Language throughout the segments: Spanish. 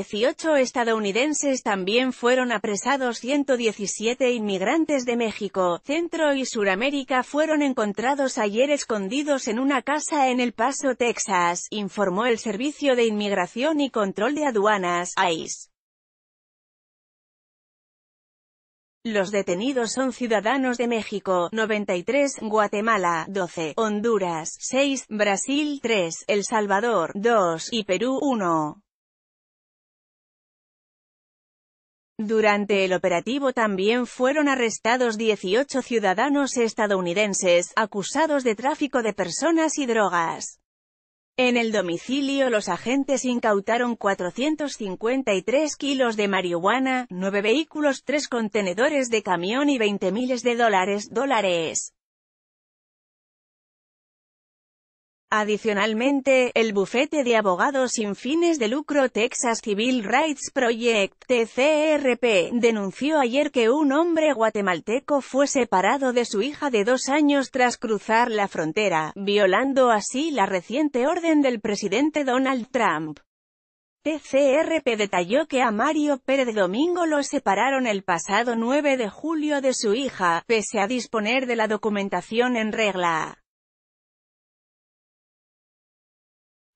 18 estadounidenses también fueron apresados 117 inmigrantes de México, Centro y Suramérica fueron encontrados ayer escondidos en una casa en El Paso, Texas, informó el Servicio de Inmigración y Control de Aduanas, ICE. Los detenidos son ciudadanos de México, 93, Guatemala, 12, Honduras, 6, Brasil, 3, El Salvador, 2, y Perú, 1. Durante el operativo también fueron arrestados 18 ciudadanos estadounidenses, acusados de tráfico de personas y drogas. En el domicilio los agentes incautaron 453 kilos de marihuana, 9 vehículos, 3 contenedores de camión y 20 miles de dólares, dólares Adicionalmente, el bufete de abogados sin fines de lucro Texas Civil Rights Project, TCRP, denunció ayer que un hombre guatemalteco fue separado de su hija de dos años tras cruzar la frontera, violando así la reciente orden del presidente Donald Trump. TCRP detalló que a Mario Pérez Domingo lo separaron el pasado 9 de julio de su hija, pese a disponer de la documentación en regla.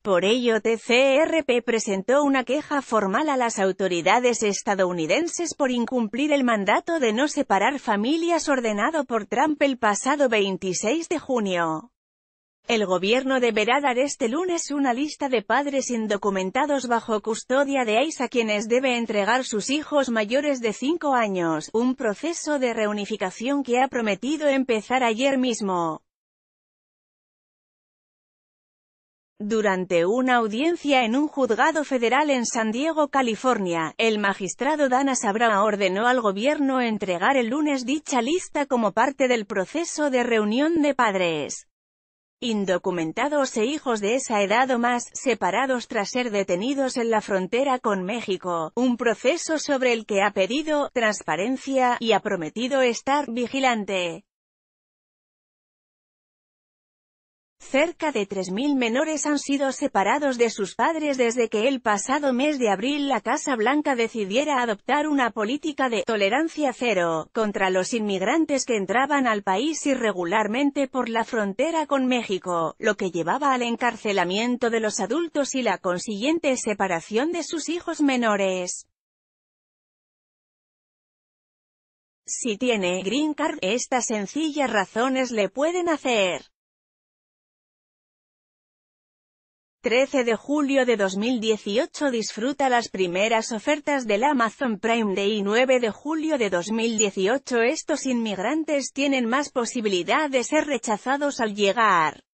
Por ello TCRP presentó una queja formal a las autoridades estadounidenses por incumplir el mandato de no separar familias ordenado por Trump el pasado 26 de junio. El gobierno deberá dar este lunes una lista de padres indocumentados bajo custodia de ICE a quienes debe entregar sus hijos mayores de 5 años, un proceso de reunificación que ha prometido empezar ayer mismo. Durante una audiencia en un juzgado federal en San Diego, California, el magistrado Dana Sabra ordenó al gobierno entregar el lunes dicha lista como parte del proceso de reunión de padres indocumentados e hijos de esa edad o más, separados tras ser detenidos en la frontera con México, un proceso sobre el que ha pedido transparencia y ha prometido estar vigilante. Cerca de 3.000 menores han sido separados de sus padres desde que el pasado mes de abril la Casa Blanca decidiera adoptar una política de «tolerancia cero» contra los inmigrantes que entraban al país irregularmente por la frontera con México, lo que llevaba al encarcelamiento de los adultos y la consiguiente separación de sus hijos menores. Si tiene «green card», estas sencillas razones le pueden hacer 13 de julio de 2018 disfruta las primeras ofertas del Amazon Prime Day 9 de julio de 2018 estos inmigrantes tienen más posibilidad de ser rechazados al llegar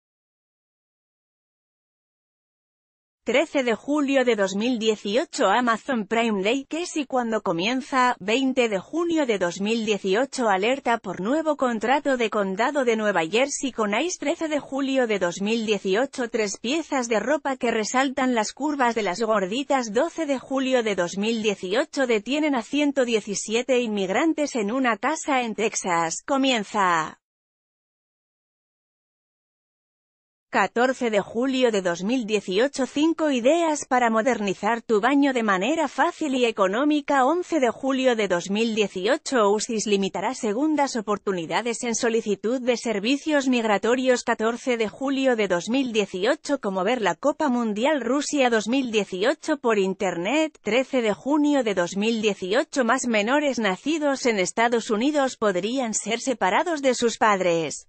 13 de julio de 2018 Amazon Prime Day que si cuando comienza, 20 de junio de 2018 alerta por nuevo contrato de condado de Nueva Jersey con ICE 13 de julio de 2018 tres piezas de ropa que resaltan las curvas de las gorditas 12 de julio de 2018 detienen a 117 inmigrantes en una casa en Texas, comienza. 14 de julio de 2018 5 ideas para modernizar tu baño de manera fácil y económica 11 de julio de 2018 USIS limitará segundas oportunidades en solicitud de servicios migratorios 14 de julio de 2018 como ver la Copa Mundial Rusia 2018 por Internet 13 de junio de 2018 más menores nacidos en Estados Unidos podrían ser separados de sus padres.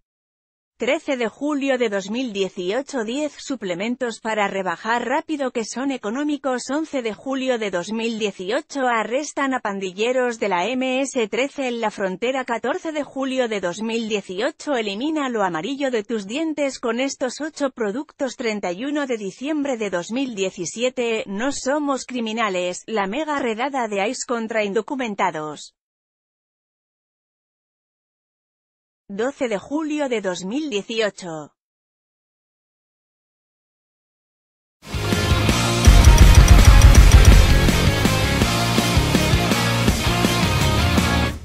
13 de julio de 2018 10 suplementos para rebajar rápido que son económicos 11 de julio de 2018 arrestan a pandilleros de la MS-13 en la frontera 14 de julio de 2018 elimina lo amarillo de tus dientes con estos 8 productos 31 de diciembre de 2017 no somos criminales, la mega redada de ICE contra indocumentados 12 de julio de 2018.